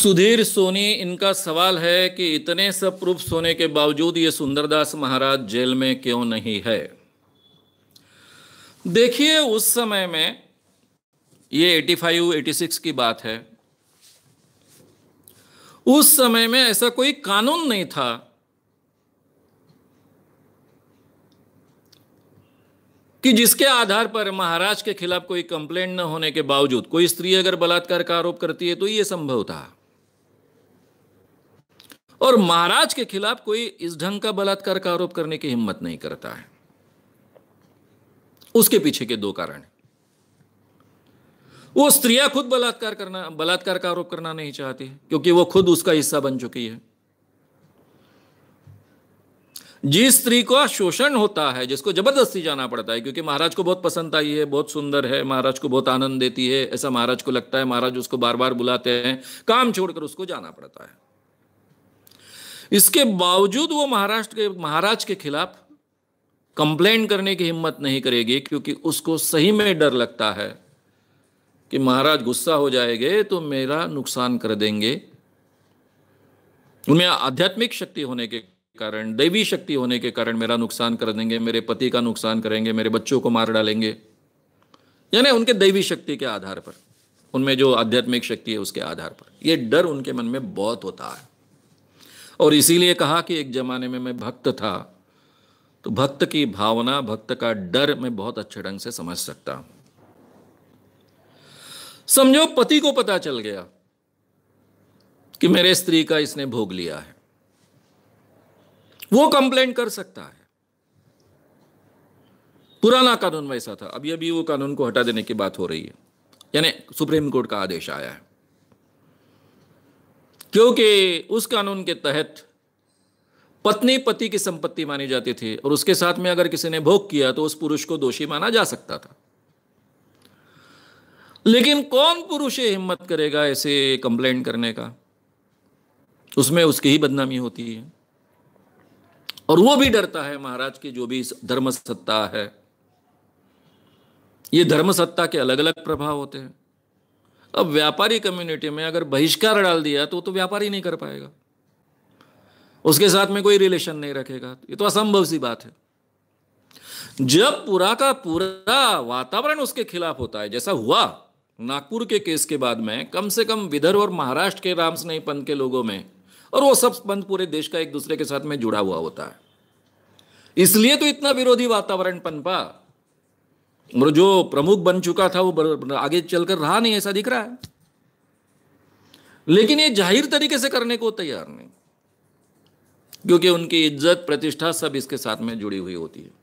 सुधीर सोनी इनका सवाल है कि इतने सब प्रूफ होने के बावजूद ये सुंदरदास महाराज जेल में क्यों नहीं है देखिए उस समय में ये 85 86 की बात है उस समय में ऐसा कोई कानून नहीं था कि जिसके आधार पर महाराज के खिलाफ कोई कंप्लेंट न होने के बावजूद कोई स्त्री अगर बलात्कार का आरोप करती है तो ये संभव था और महाराज के खिलाफ कोई इस ढंग का बलात्कार का आरोप करने की हिम्मत नहीं करता है उसके पीछे के दो कारण है वो स्त्रियां खुद बलात्कार करना बलात्कार का आरोप करना नहीं चाहती क्योंकि वो खुद उसका हिस्सा बन चुकी है जिस स्त्री को शोषण होता है जिसको जबरदस्ती जाना पड़ता है क्योंकि महाराज को बहुत पसंद आई है बहुत सुंदर है महाराज को बहुत आनंद देती है ऐसा महाराज को लगता है महाराज उसको बार बार बुलाते हैं काम छोड़कर उसको जाना पड़ता है इसके बावजूद वो महाराष्ट्र के महाराज के खिलाफ कंप्लेन करने की हिम्मत नहीं करेगी क्योंकि उसको सही में डर लगता है कि महाराज गुस्सा हो जाएंगे तो मेरा नुकसान कर देंगे उनमें आध्यात्मिक शक्ति होने के कारण दैवी शक्ति होने के कारण मेरा नुकसान कर देंगे मेरे पति का नुकसान करेंगे मेरे बच्चों को मार डालेंगे यानी उनके दैवी शक्ति के आधार पर उनमें जो आध्यात्मिक शक्ति है उसके आधार पर यह डर उनके मन में बहुत होता है और इसीलिए कहा कि एक जमाने में मैं भक्त था तो भक्त की भावना भक्त का डर मैं बहुत अच्छे ढंग से समझ सकता हूं समझो पति को पता चल गया कि मेरे स्त्री का इसने भोग लिया है वो कंप्लेंट कर सकता है पुराना कानून वैसा था अभी अभी वो कानून को हटा देने की बात हो रही है यानी सुप्रीम कोर्ट का आदेश आया है क्योंकि उस कानून के तहत पत्नी पति की संपत्ति मानी जाती थी और उसके साथ में अगर किसी ने भोग किया तो उस पुरुष को दोषी माना जा सकता था लेकिन कौन पुरुष हिम्मत करेगा ऐसे कंप्लेंट करने का उसमें उसकी ही बदनामी होती है और वो भी डरता है महाराज की जो भी धर्म सत्ता है ये धर्म सत्ता के अलग अलग प्रभाव होते हैं अब व्यापारी कम्युनिटी में अगर बहिष्कार डाल दिया तो तो व्यापारी नहीं कर पाएगा उसके साथ में कोई रिलेशन नहीं रखेगा ये तो असंभव सी बात है जब पूरा का पूरा वातावरण उसके खिलाफ होता है जैसा हुआ नागपुर के केस के बाद में कम से कम विदर्भ और महाराष्ट्र के राम स्नेही पंथ के लोगों में और वो सब पंथ पूरे देश का एक दूसरे के साथ में जुड़ा हुआ होता है इसलिए तो इतना विरोधी वातावरण पनपा जो प्रमुख बन चुका था वो आगे चलकर रहा नहीं ऐसा दिख रहा है लेकिन ये जाहिर तरीके से करने को तैयार नहीं क्योंकि उनकी इज्जत प्रतिष्ठा सब इसके साथ में जुड़ी हुई होती है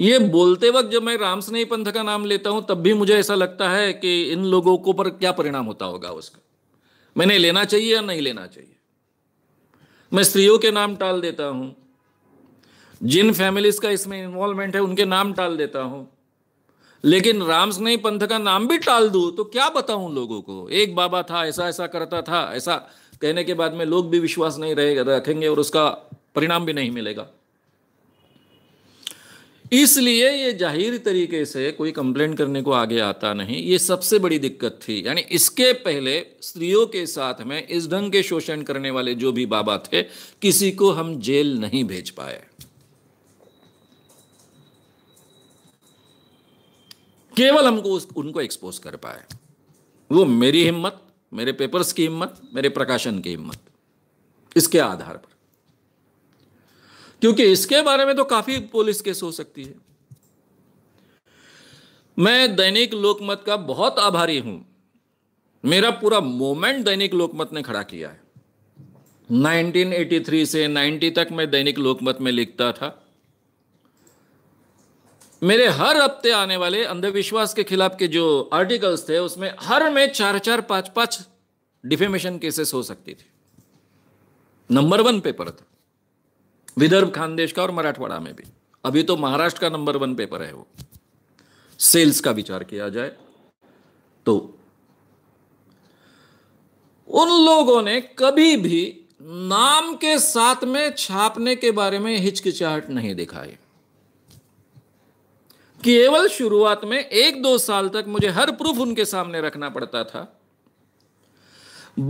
ये बोलते वक्त जब मैं राम स्नेही पंथ का नाम लेता हूं तब भी मुझे ऐसा लगता है कि इन लोगों को पर क्या परिणाम होता होगा उसका मैंने लेना चाहिए या नहीं लेना चाहिए मैं स्त्रियों के नाम टाल देता हूं जिन फैमिलीज का इसमें इन्वॉल्वमेंट है उनके नाम टाल देता हूं लेकिन राम नहीं पंथ का नाम भी टाल दू तो क्या बताऊं लोगों को एक बाबा था ऐसा ऐसा करता था ऐसा कहने के बाद में लोग भी विश्वास नहीं रहेगा रखेंगे और उसका परिणाम भी नहीं मिलेगा इसलिए ये जाहिर तरीके से कोई कंप्लेन करने को आगे आता नहीं ये सबसे बड़ी दिक्कत थी यानी इसके पहले स्त्रियों के साथ में इस ढंग के शोषण करने वाले जो भी बाबा थे किसी को हम जेल नहीं भेज पाए केवल हमको उस उनको एक्सपोज कर पाए वो मेरी हिम्मत मेरे पेपर्स की हिम्मत मेरे प्रकाशन की हिम्मत इसके आधार पर क्योंकि इसके बारे में तो काफी पुलिस केस हो सकती है मैं दैनिक लोकमत का बहुत आभारी हूं मेरा पूरा मोमेंट दैनिक लोकमत ने खड़ा किया है 1983 से 90 तक मैं दैनिक लोकमत में लिखता था मेरे हर हफ्ते आने वाले अंधविश्वास के खिलाफ के जो आर्टिकल्स थे उसमें हर में चार चार पांच पांच डिफेमेशन केसेस हो सकती थी नंबर वन पेपर था विदर्भ खानदेश का और मराठवाड़ा में भी अभी तो महाराष्ट्र का नंबर वन पेपर है वो सेल्स का विचार किया जाए तो उन लोगों ने कभी भी नाम के साथ में छापने के बारे में हिचकिचाहट नहीं दिखाई केवल शुरुआत में एक दो साल तक मुझे हर प्रूफ उनके सामने रखना पड़ता था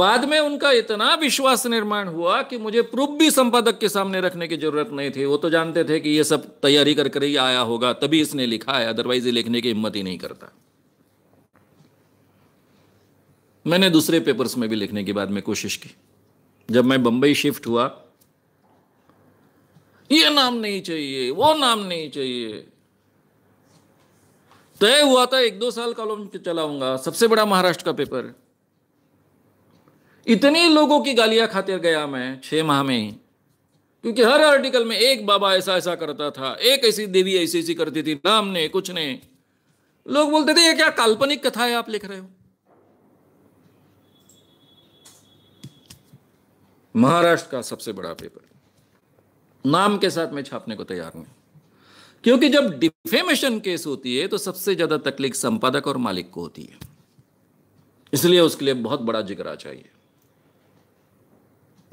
बाद में उनका इतना विश्वास निर्माण हुआ कि मुझे प्रूफ भी संपादक के सामने रखने की जरूरत नहीं थी वो तो जानते थे कि ये सब तैयारी कर कर ही आया होगा तभी इसने लिखा है अदरवाइज ये लिखने की हिम्मत ही नहीं करता मैंने दूसरे पेपर्स में भी लिखने की बाद में कोशिश की जब मैं बंबई शिफ्ट हुआ ये नाम नहीं चाहिए वो नाम नहीं चाहिए तय हुआ था एक दो साल कॉलम चलाऊंगा सबसे बड़ा महाराष्ट्र का पेपर इतने लोगों की गालियां खाते गया मैं छह माह में ही क्योंकि हर आर्टिकल में एक बाबा ऐसा ऐसा करता था एक ऐसी देवी ऐसी ऐसी करती थी नाम ने कुछ ने लोग बोलते थे ये क्या काल्पनिक कथा है आप लिख रहे हो महाराष्ट्र का सबसे बड़ा पेपर नाम के साथ मैं छापने को तैयार हूं क्योंकि जब डिफेमेशन केस होती है तो सबसे ज्यादा तकलीफ संपादक और मालिक को होती है इसलिए उसके लिए बहुत बड़ा जिगरा चाहिए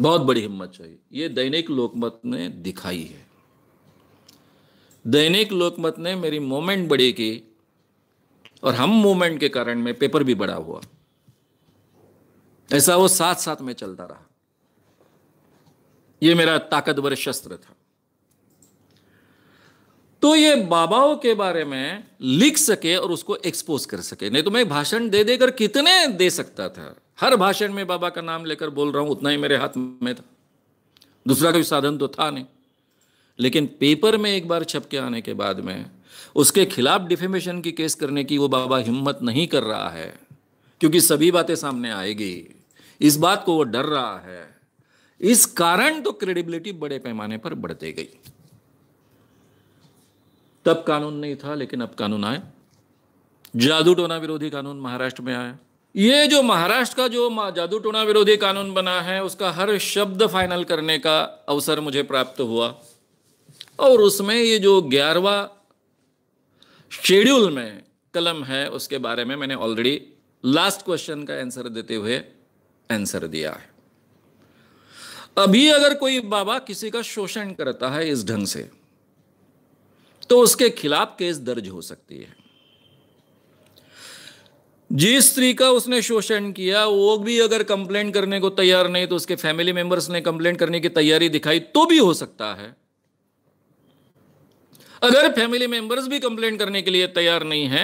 बहुत बड़ी हिम्मत चाहिए यह दैनिक लोकमत ने दिखाई है दैनिक लोकमत ने मेरी मूवमेंट बड़ी की और हम मूवमेंट के कारण में पेपर भी बड़ा हुआ ऐसा वो साथ साथ में चलता रहा यह मेरा ताकतवर शस्त्र था तो ये बाबाओं के बारे में लिख सके और उसको एक्सपोज कर सके नहीं तो मैं भाषण दे देकर कितने दे सकता था हर भाषण में बाबा का नाम लेकर बोल रहा हूं उतना ही मेरे हाथ में था दूसरा कोई साधन तो था नहीं लेकिन पेपर में एक बार छप के आने के बाद में उसके खिलाफ डिफेमेशन की केस करने की वो बाबा हिम्मत नहीं कर रहा है क्योंकि सभी बातें सामने आएगी इस बात को वो डर रहा है इस कारण तो क्रेडिबिलिटी बड़े पैमाने पर बढ़ते गई तब कानून नहीं था लेकिन अब कानून आए जादू टोना विरोधी कानून महाराष्ट्र में आया ये जो महाराष्ट्र का जो जादू टोना विरोधी कानून बना है उसका हर शब्द फाइनल करने का अवसर मुझे प्राप्त हुआ और उसमें ये जो ग्यारहवा शेड्यूल में कलम है उसके बारे में मैंने ऑलरेडी लास्ट क्वेश्चन का आंसर देते हुए आंसर दिया है अभी अगर कोई बाबा किसी का शोषण करता है इस ढंग से तो उसके खिलाफ केस दर्ज हो सकती है जिस स्त्री का उसने शोषण किया वो भी अगर कंप्लेन करने को तैयार नहीं तो उसके फैमिली मेंबर्स ने कंप्लेन करने की तैयारी दिखाई तो भी हो सकता है अगर फैमिली मेंबर्स भी कंप्लेन करने के लिए तैयार नहीं है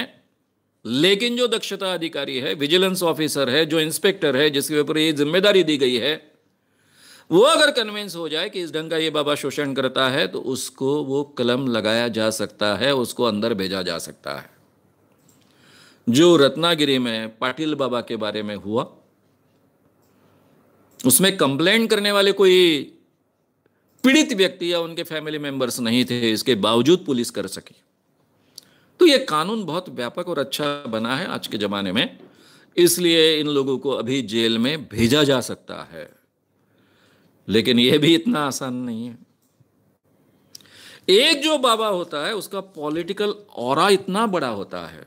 लेकिन जो दक्षता अधिकारी है विजिलेंस ऑफिसर है जो इंस्पेक्टर है जिसके ऊपर ये जिम्मेदारी दी गई है वो अगर कन्विंस हो जाए कि इस ढंग का ये बाबा शोषण करता है तो उसको वो कलम लगाया जा सकता है उसको अंदर भेजा जा सकता है जो रत्नागिरी में पाटिल बाबा के बारे में हुआ उसमें कंप्लेन करने वाले कोई पीड़ित व्यक्ति या उनके फैमिली मेंबर्स नहीं थे इसके बावजूद पुलिस कर सकी तो ये कानून बहुत व्यापक और अच्छा बना है आज के ज़माने में इसलिए इन लोगों को अभी जेल में भेजा जा सकता है लेकिन यह भी इतना आसान नहीं है एक जो बाबा होता है उसका पॉलिटिकल और इतना बड़ा होता है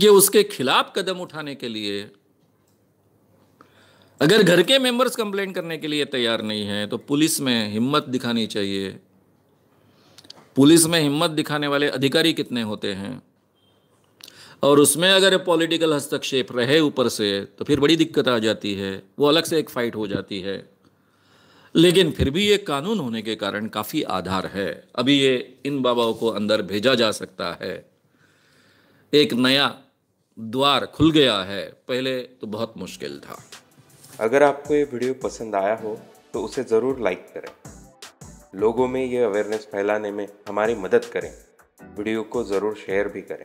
कि उसके खिलाफ कदम उठाने के लिए अगर घर के मेंबर्स कंप्लेंट करने के लिए तैयार नहीं है तो पुलिस में हिम्मत दिखानी चाहिए पुलिस में हिम्मत दिखाने वाले अधिकारी कितने होते हैं और उसमें अगर पॉलिटिकल हस्तक्षेप रहे ऊपर से तो फिर बड़ी दिक्कत आ जाती है वो अलग से एक फ़ाइट हो जाती है लेकिन फिर भी ये कानून होने के कारण काफ़ी आधार है अभी ये इन बाबाओं को अंदर भेजा जा सकता है एक नया द्वार खुल गया है पहले तो बहुत मुश्किल था अगर आपको ये वीडियो पसंद आया हो तो उसे ज़रूर लाइक करें लोगों में ये अवेयरनेस फैलाने में हमारी मदद करें वीडियो को ज़रूर शेयर भी करें